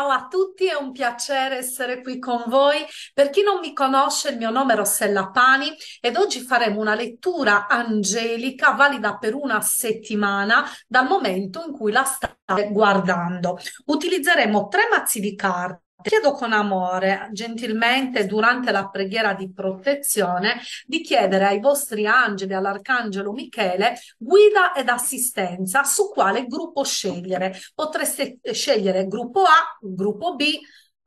Ciao a tutti, è un piacere essere qui con voi. Per chi non mi conosce, il mio nome è Rossella Pani ed oggi faremo una lettura angelica valida per una settimana dal momento in cui la state guardando. Utilizzeremo tre mazzi di carte chiedo con amore, gentilmente, durante la preghiera di protezione, di chiedere ai vostri angeli, all'arcangelo Michele, guida ed assistenza su quale gruppo scegliere. Potreste scegliere gruppo A, gruppo B,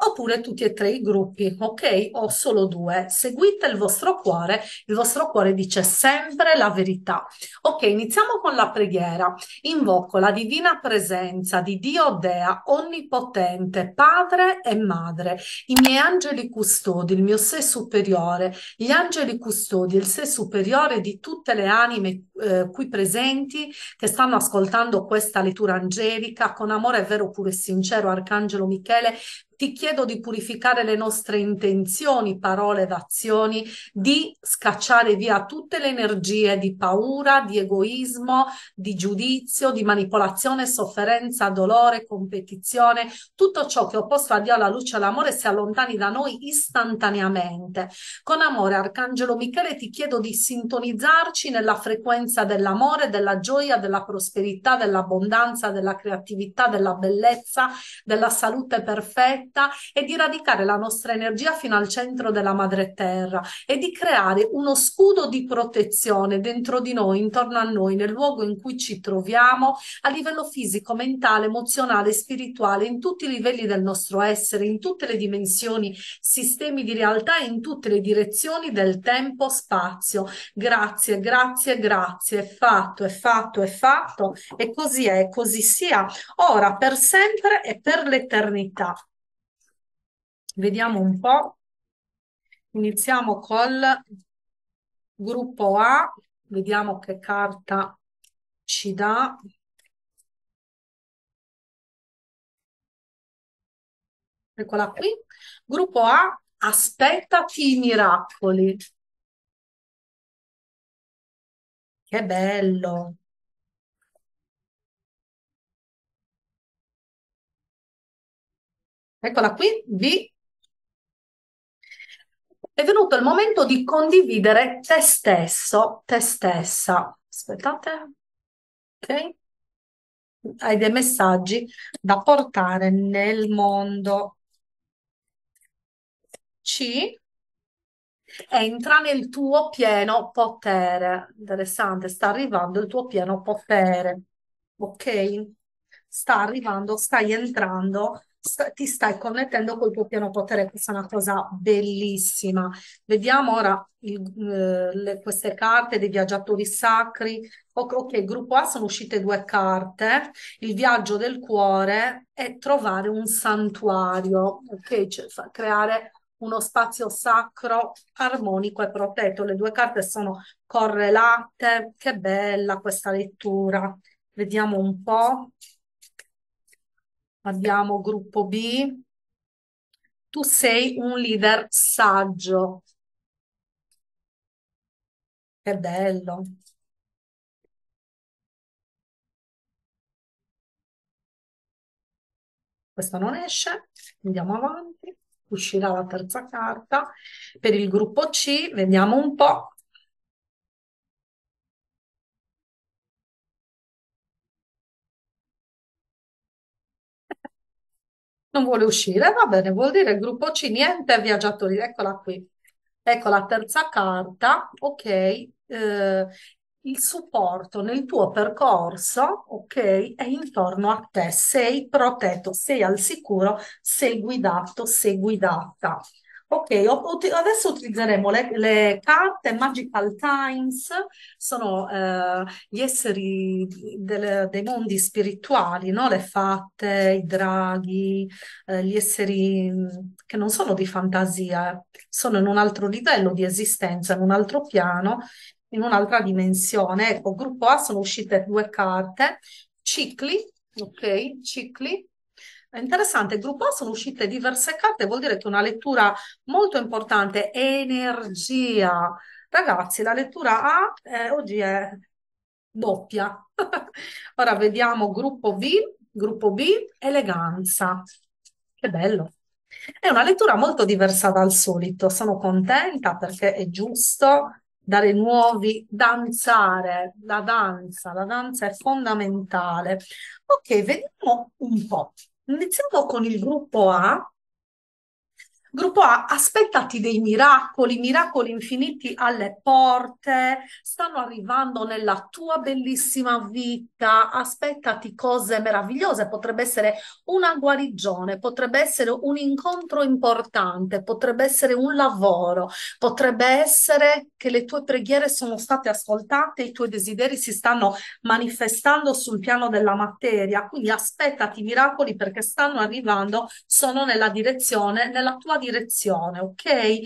oppure tutti e tre i gruppi, ok? O solo due. Seguite il vostro cuore, il vostro cuore dice sempre la verità. Ok, iniziamo con la preghiera. Invoco la divina presenza di Dio Dea, onnipotente, padre e madre, i miei angeli custodi, il mio sé superiore, gli angeli custodi, il sé superiore di tutte le anime eh, qui presenti che stanno ascoltando questa lettura angelica con amore vero, puro e sincero, Arcangelo Michele, ti chiedo di purificare le nostre intenzioni, parole ed azioni, di scacciare via tutte le energie di paura, di egoismo, di giudizio, di manipolazione, sofferenza, dolore, competizione, tutto ciò che è opposto a Dio, alla luce e all'amore si allontani da noi istantaneamente. Con amore, Arcangelo Michele, ti chiedo di sintonizzarci nella frequenza dell'amore, della gioia, della prosperità, dell'abbondanza, della creatività, della bellezza, della salute perfetta pianeta e di radicare la nostra energia fino al centro della madre terra e di creare uno scudo di protezione dentro di noi, intorno a noi, nel luogo in cui ci troviamo, a livello fisico, mentale, emozionale, spirituale, in tutti i livelli del nostro essere, in tutte le dimensioni, sistemi di realtà e in tutte le direzioni del tempo, spazio. Grazie, grazie, grazie. È fatto, è fatto, è fatto. E così è, così sia, ora per sempre e per l'eternità. Vediamo un po'. Iniziamo col gruppo A, vediamo che carta ci dà. Eccola qui. Gruppo A, aspettati i miracoli. Che bello. Eccola qui, B, è venuto il momento di condividere te stesso, te stessa. Aspettate, ok? Hai dei messaggi da portare nel mondo. C. Entra nel tuo pieno potere. Interessante, sta arrivando il tuo pieno potere. Ok? Sta arrivando, stai entrando ti stai connettendo col tuo pieno potere, questa è una cosa bellissima. Vediamo ora il, eh, le, queste carte dei viaggiatori sacri. Ok, gruppo A sono uscite due carte, il viaggio del cuore e trovare un santuario, ok, cioè, creare uno spazio sacro, armonico e protetto. Le due carte sono correlate. Che bella questa lettura. Vediamo un po'. Abbiamo gruppo B. Tu sei un leader saggio. Che bello. Questa non esce, andiamo avanti, uscirà la terza carta. Per il gruppo C, vediamo un po'. Non vuole uscire, va bene, vuol dire gruppo C, niente viaggiatori, eccola qui. Ecco la terza carta, ok, eh, il supporto nel tuo percorso, ok, è intorno a te, sei protetto, sei al sicuro, sei guidato, sei guidata. Ok, adesso utilizzeremo le, le, carte Magical Times, sono eh, gli esseri del, dei mondi spirituali, no? le fatte, i draghi, eh, gli esseri che non sono di fantasia, sono in un altro livello di esistenza, in un altro piano, in un'altra dimensione. Ecco, gruppo A sono uscite due carte, cicli, ok, cicli è interessante, gruppo A sono uscite diverse carte, vuol dire che una lettura molto importante, energia. Ragazzi, la lettura A eh, oggi è doppia. Ora vediamo gruppo B, gruppo B, eleganza. Che bello. È una lettura molto diversa dal solito, sono contenta perché è giusto dare nuovi, danzare, la danza, la danza è fondamentale. Ok, vediamo un po'. Iniziamo con il gruppo A, Gruppo A, aspettati dei miracoli, miracoli infiniti alle porte, stanno arrivando nella tua bellissima vita, aspettati cose meravigliose, potrebbe essere una guarigione, potrebbe essere un incontro importante, potrebbe essere un lavoro, potrebbe essere che le tue preghiere sono state ascoltate, i tuoi desideri si stanno manifestando sul piano della materia, quindi aspettati miracoli perché stanno arrivando, sono nella direzione, nella tua direzione, ok? Eh,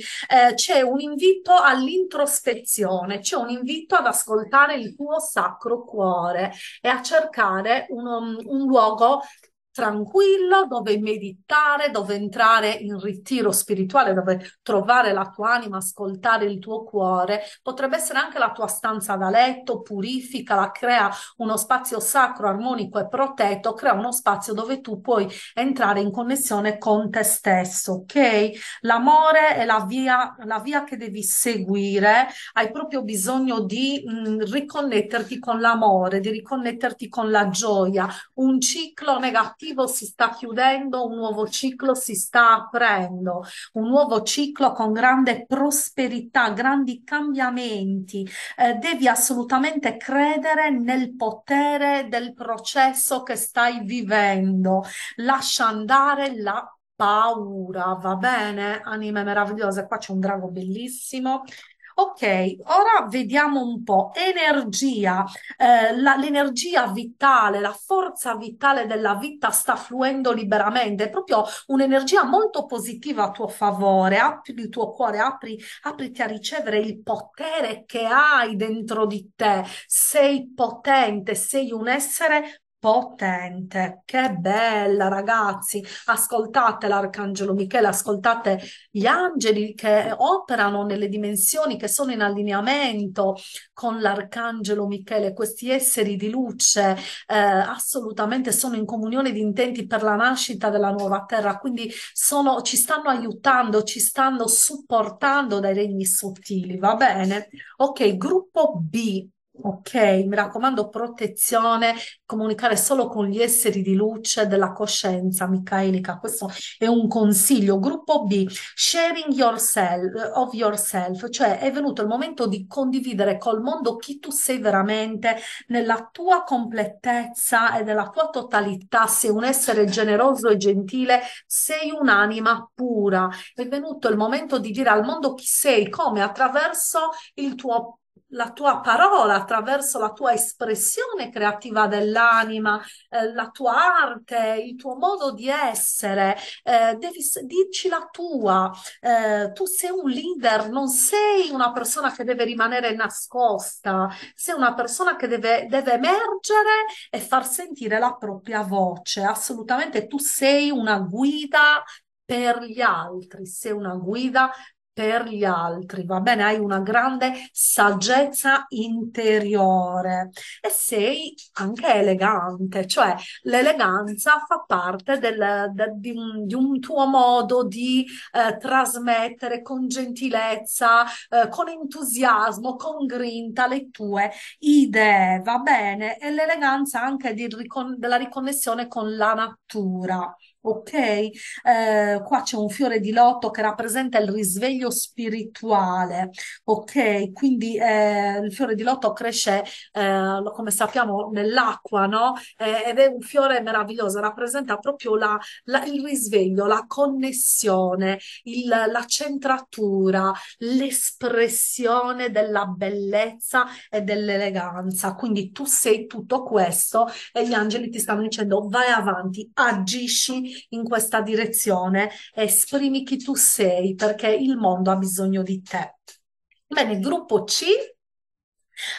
c'è un invito all'introspezione, c'è un invito ad ascoltare il tuo sacro cuore e a cercare un, um, un luogo tranquillo, dove meditare, dove entrare in ritiro spirituale, dove trovare la tua anima, ascoltare il tuo cuore. Potrebbe essere anche la tua stanza da letto, purifica, la crea uno spazio sacro, armonico e protetto, crea uno spazio dove tu puoi entrare in connessione con te stesso, ok? L'amore è la via, la via che devi seguire, hai proprio bisogno di mh, mm, riconnetterti con l'amore, di riconnetterti con la gioia, un ciclo negativo successivo si sta chiudendo, un nuovo ciclo si sta aprendo, un nuovo ciclo con grande prosperità, grandi cambiamenti. Eh, devi assolutamente credere nel potere del processo che stai vivendo. Lascia andare la paura, va bene? Anime meravigliose, qua c'è un drago bellissimo Ok, ora vediamo un po' energia, eh, l'energia vitale, la forza vitale della vita sta fluendo liberamente, è proprio un'energia molto positiva a tuo favore, apri il tuo cuore, apri, apriti a ricevere il potere che hai dentro di te, sei potente, sei un essere potente. Che bella, ragazzi! Ascoltate l'Arcangelo Michele, ascoltate gli angeli che operano nelle dimensioni che sono in allineamento con l'Arcangelo Michele. Questi esseri di luce eh, assolutamente sono in comunione di intenti per la nascita della nuova terra, quindi sono, ci stanno aiutando, ci stanno supportando dai regni sottili, va bene? Ok, gruppo B. Ok, mi raccomando, protezione, comunicare solo con gli esseri di luce della coscienza micaelica. Questo è un consiglio. Gruppo B, sharing yourself, of yourself, cioè è venuto il momento di condividere col mondo chi tu sei veramente nella tua completezza e nella tua totalità. Sei un essere generoso e gentile, sei un'anima pura. È venuto il momento di dire al mondo chi sei, come attraverso il tuo la tua parola, attraverso la tua espressione creativa dell'anima, eh, la tua arte, il tuo modo di essere, eh, devi dirci la tua. Eh, tu sei un leader, non sei una persona che deve rimanere nascosta, sei una persona che deve, deve emergere e far sentire la propria voce. Assolutamente tu sei una guida per gli altri, sei una guida per gli altri, va bene? Hai una grande saggezza interiore e sei anche elegante, cioè l'eleganza fa parte del, de, di, un, di, un, tuo modo di eh, trasmettere con gentilezza, eh, con entusiasmo, con grinta le tue idee, va bene? E l'eleganza anche di, della riconnessione con la natura. Ok, eh, qua c'è un fiore di lotto che rappresenta il risveglio spirituale. Ok, quindi eh, il fiore di lotto cresce, eh, come sappiamo, nell'acqua, no? Eh, ed è un fiore meraviglioso, rappresenta proprio la, la, il risveglio, la connessione, il, la centratura, l'espressione della bellezza e dell'eleganza. Quindi tu sei tutto questo e gli angeli ti stanno dicendo vai avanti, agisci in questa direzione, esprimi chi tu sei perché il mondo ha bisogno di te. Bene, gruppo C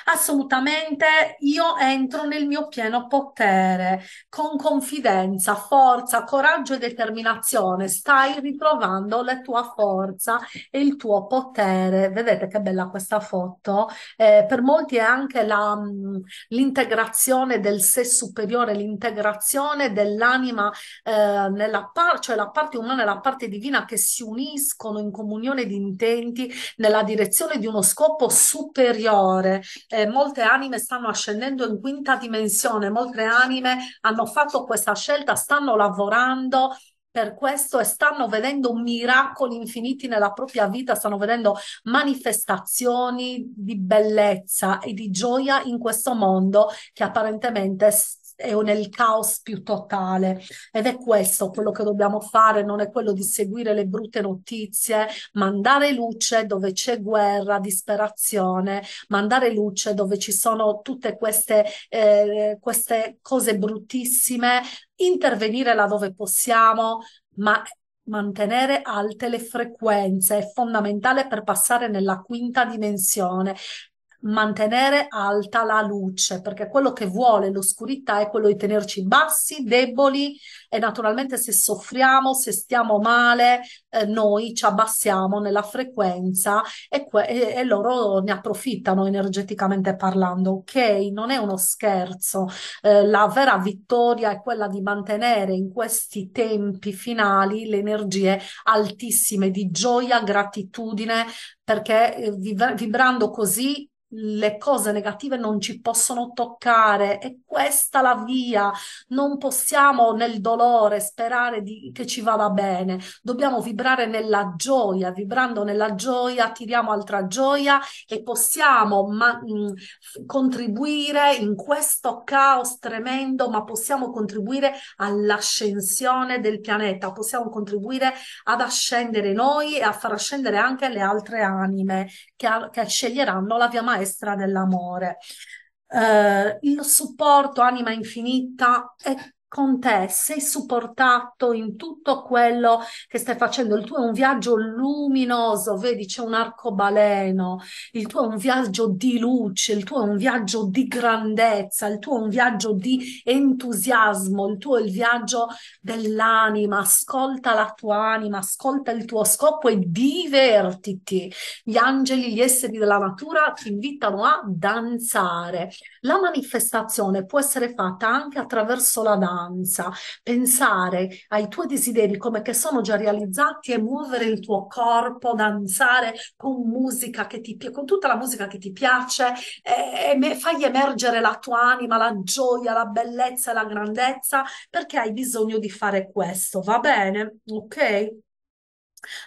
Assolutamente, io entro nel mio pieno potere con confidenza, forza, coraggio e determinazione. Stai ritrovando la tua forza e il tuo potere. Vedete che bella questa foto? Eh, per molti è anche l'integrazione del sé superiore, l'integrazione dell'anima eh, nella parte, cioè la parte umana e la parte divina che si uniscono in comunione di intenti nella direzione di uno scopo superiore eh, molte anime stanno ascendendo in quinta dimensione, molte anime hanno fatto questa scelta, stanno lavorando per questo e stanno vedendo miracoli infiniti nella propria vita, stanno vedendo manifestazioni di bellezza e di gioia in questo mondo che apparentemente è nel caos più totale. Ed è questo quello che dobbiamo fare, non è quello di seguire le brutte notizie, mandare luce dove c'è guerra, disperazione, mandare luce dove ci sono tutte queste, eh, queste cose bruttissime, intervenire laddove possiamo, ma mantenere alte le frequenze è fondamentale per passare nella quinta dimensione mantenere alta la luce, perché quello che vuole l'oscurità è quello di tenerci bassi, deboli e naturalmente se soffriamo, se stiamo male, eh, noi ci abbassiamo nella frequenza e, que- e, loro ne approfittano energeticamente parlando. Ok, non è uno scherzo, eh, la vera vittoria è quella di mantenere in questi tempi finali le energie altissime di gioia, gratitudine, perché eh, vibrando così le cose negative non ci possono toccare, è questa la via, non possiamo nel dolore sperare di, che ci vada bene, dobbiamo vibrare nella gioia, vibrando nella gioia attiriamo altra gioia e possiamo ma, mh, mm, contribuire in questo caos tremendo, ma possiamo contribuire all'ascensione del pianeta, possiamo contribuire ad ascendere noi e a far ascendere anche le altre anime che, che sceglieranno la via maestra maestra dell'amore. Eh, il supporto anima infinita è con te, sei supportato in tutto quello che stai facendo. Il tuo è un viaggio luminoso, vedi c'è un arcobaleno, il tuo è un viaggio di luce, il tuo è un viaggio di grandezza, il tuo è un viaggio di entusiasmo, il tuo è il viaggio dell'anima. Ascolta la tua anima, ascolta il tuo scopo e divertiti. Gli angeli, gli esseri della natura ti invitano a danzare. La manifestazione può essere fatta anche attraverso la danza, pensare ai tuoi desideri come che sono già realizzati e muovere il tuo corpo, danzare con musica che ti piace, con tutta la musica che ti piace e, e fai emergere la tua anima, la gioia, la bellezza e la grandezza perché hai bisogno di fare questo, va bene? Ok?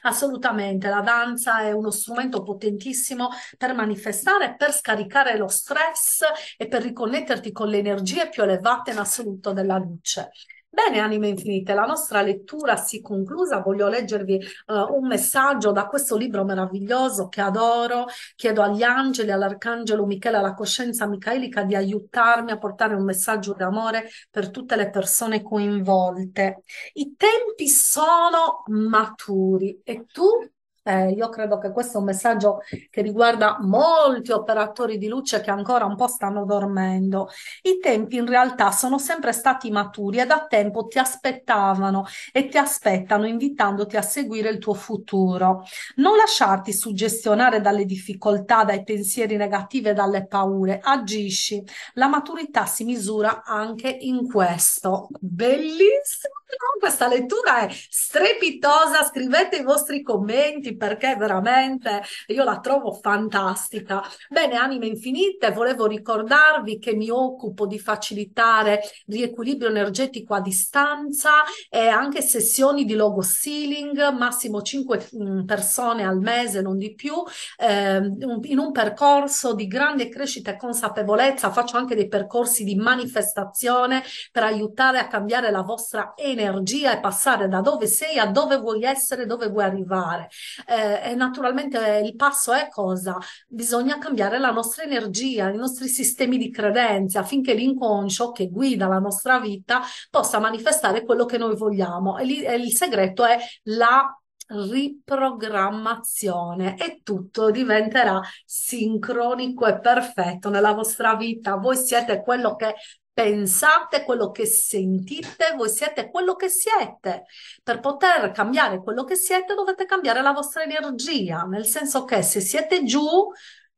Assolutamente, la danza è uno strumento potentissimo per manifestare, per scaricare lo stress e per riconnetterti con le energie più elevate in assoluto della luce. Bene, anime infinite, la nostra lettura si conclusa. Voglio leggervi uh, un messaggio da questo libro meraviglioso che adoro. Chiedo agli angeli, all'arcangelo Michele, alla coscienza micaelica di aiutarmi a portare un messaggio d'amore per tutte le persone coinvolte. I tempi sono maturi e tu eh, io credo che questo è un messaggio che riguarda molti operatori di luce che ancora un po' stanno dormendo. I tempi in realtà sono sempre stati maturi e da tempo ti aspettavano e ti aspettano invitandoti a seguire il tuo futuro. Non lasciarti suggestionare dalle difficoltà, dai pensieri negativi e dalle paure. Agisci. La maturità si misura anche in questo. Bellissimo! Questa lettura è strepitosa. Scrivete i vostri commenti perché veramente io la trovo fantastica. Bene, anime infinite, volevo ricordarvi che mi occupo di facilitare riequilibrio energetico a distanza e anche sessioni di logo ceiling, massimo 5 mm, persone al mese, non di più, ehm, in un percorso di grande crescita e consapevolezza. Faccio anche dei percorsi di manifestazione per aiutare a cambiare la vostra energia e passare da dove sei a dove vuoi essere, dove vuoi arrivare eh, naturalmente eh, il passo è cosa? Bisogna cambiare la nostra energia, i nostri sistemi di credenze affinché l'inconscio che guida la nostra vita possa manifestare quello che noi vogliamo. E, lì, e il segreto è la riprogrammazione e tutto diventerà sincronico e perfetto nella vostra vita. Voi siete quello che pensate quello che sentite, voi siete quello che siete. Per poter cambiare quello che siete dovete cambiare la vostra energia, nel senso che se siete giù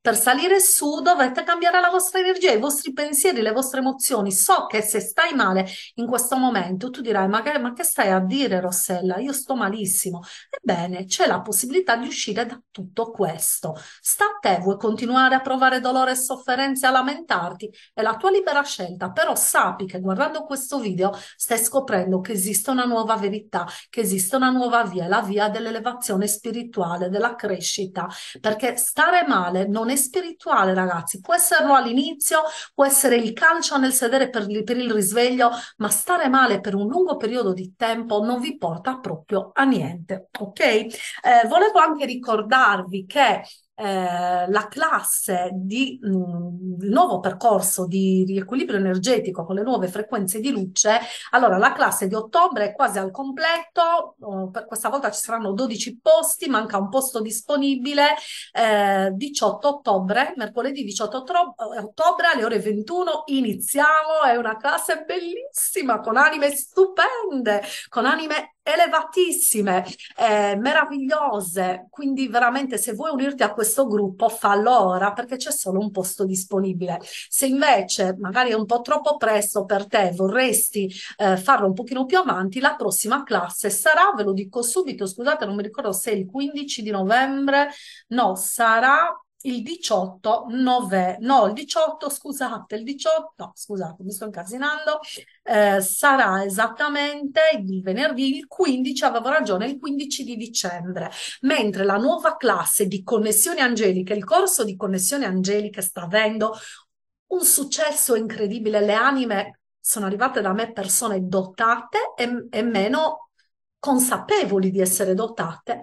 per salire su dovete cambiare la vostra energia, i vostri pensieri, le vostre emozioni. So che se stai male in questo momento, tu dirai: Ma che, ma che stai a dire, Rossella? Io sto malissimo. Ebbene, c'è la possibilità di uscire da tutto questo. Sta a te, vuoi continuare a provare dolore e sofferenze, a lamentarti? È la tua libera scelta, però sappi che guardando questo video stai scoprendo che esiste una nuova verità, che esiste una nuova via, la via dell'elevazione spirituale, della crescita. Perché stare male non è è spirituale, ragazzi. Può esserlo all'inizio, può essere il calcio nel sedere per, per il risveglio, ma stare male per un lungo periodo di tempo non vi porta proprio a niente. Ok? Eh, volevo anche ricordarvi che eh, la classe di mh, nuovo percorso di riequilibrio energetico con le nuove frequenze di luce, allora la classe di ottobre è quasi al completo, oh, per questa volta ci saranno 12 posti, manca un posto disponibile eh, 18 ottobre, mercoledì 18 eh, ottobre alle ore 21 iniziamo, è una classe bellissima con anime stupende, con anime elevatissime, eh, meravigliose, quindi veramente se vuoi unirti a questo questo gruppo, fallo ora perché c'è solo un posto disponibile. Se invece magari è un po' troppo presto per te, vorresti eh, farlo un pochino più avanti, la prossima classe sarà, ve lo dico subito, scusate, non mi ricordo se è il 15 di novembre, no, sarà il 18 novembre, no, il 18, scusate, il 18, no, scusate, mi sto incasinando, eh, sarà esattamente il venerdì, il 15, avevo ragione, il 15 di dicembre, mentre la nuova classe di connessioni angeliche, il corso di connessioni angeliche sta avendo un successo incredibile, le anime sono arrivate da me persone dotate e, e meno consapevoli di essere dotate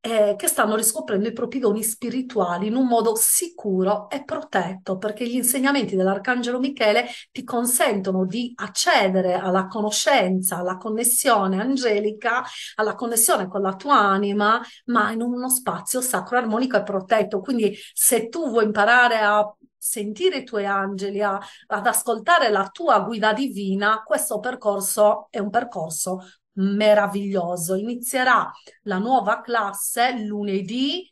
eh, che stanno riscoprendo i propri doni spirituali in un modo sicuro e protetto, perché gli insegnamenti dell'Arcangelo Michele ti consentono di accedere alla conoscenza, alla connessione angelica, alla connessione con la tua anima, ma in uno spazio sacro, armonico e protetto. Quindi se tu vuoi imparare a sentire i tuoi angeli, a, ad ascoltare la tua guida divina, questo percorso è un percorso meraviglioso. Inizierà la nuova classe lunedì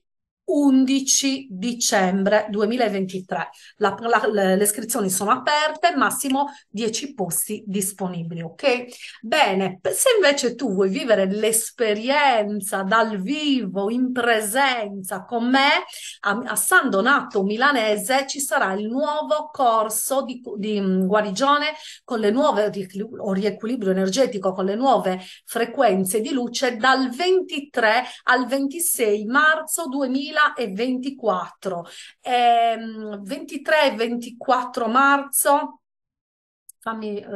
11 dicembre 2023. La, la, le iscrizioni sono aperte, massimo 10 posti disponibili, ok? Bene, se invece tu vuoi vivere l'esperienza dal vivo, in presenza con me, a, a San Donato Milanese ci sarà il nuovo corso di, di mh, mm, guarigione con le nuove o riequilibrio energetico con le nuove frequenze di luce dal 23 al 26 marzo 2023. 2024, eh, 23 e 24 ehm, marzo fammi, eh,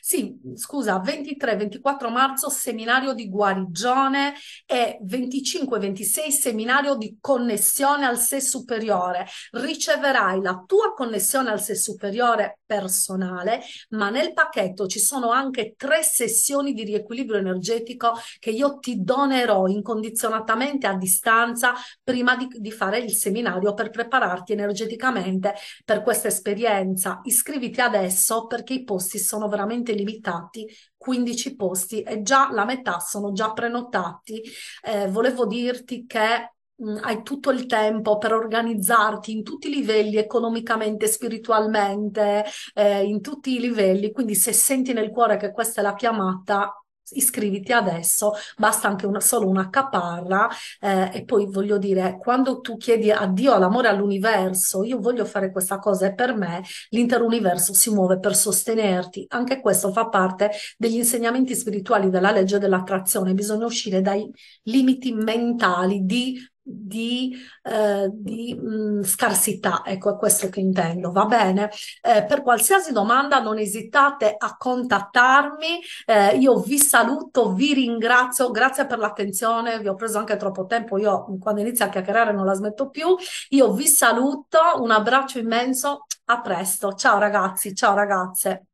sì, scusa, 23-24 marzo seminario di guarigione e 25-26 seminario di connessione al sé superiore. Riceverai la tua connessione al sé superiore personale, ma nel pacchetto ci sono anche tre sessioni di riequilibrio energetico che io ti donerò incondizionatamente a distanza prima di, di fare il seminario per prepararti energeticamente per questa esperienza. Iscriviti adesso perché perché i posti sono veramente limitati, 15 posti e già la metà sono già prenotati. Eh, volevo dirti che mh, mm, hai tutto il tempo per organizzarti in tutti i livelli, economicamente, spiritualmente, eh, in tutti i livelli, quindi se senti nel cuore che questa è la chiamata, iscriviti adesso, basta anche una, solo una caparra eh, e poi voglio dire, quando tu chiedi addio all'amore all'universo, io voglio fare questa cosa e per me l'intero universo si muove per sostenerti, anche questo fa parte degli insegnamenti spirituali della legge dell'attrazione, bisogna uscire dai limiti mentali di di, eh, di mh, mm, scarsità, ecco è questo che intendo, va bene? Eh, per qualsiasi domanda non esitate a contattarmi, eh, io vi saluto, vi ringrazio, grazie per l'attenzione, vi ho preso anche troppo tempo, io quando inizio a chiacchierare non la smetto più, io vi saluto, un abbraccio immenso, a presto, ciao ragazzi, ciao ragazze.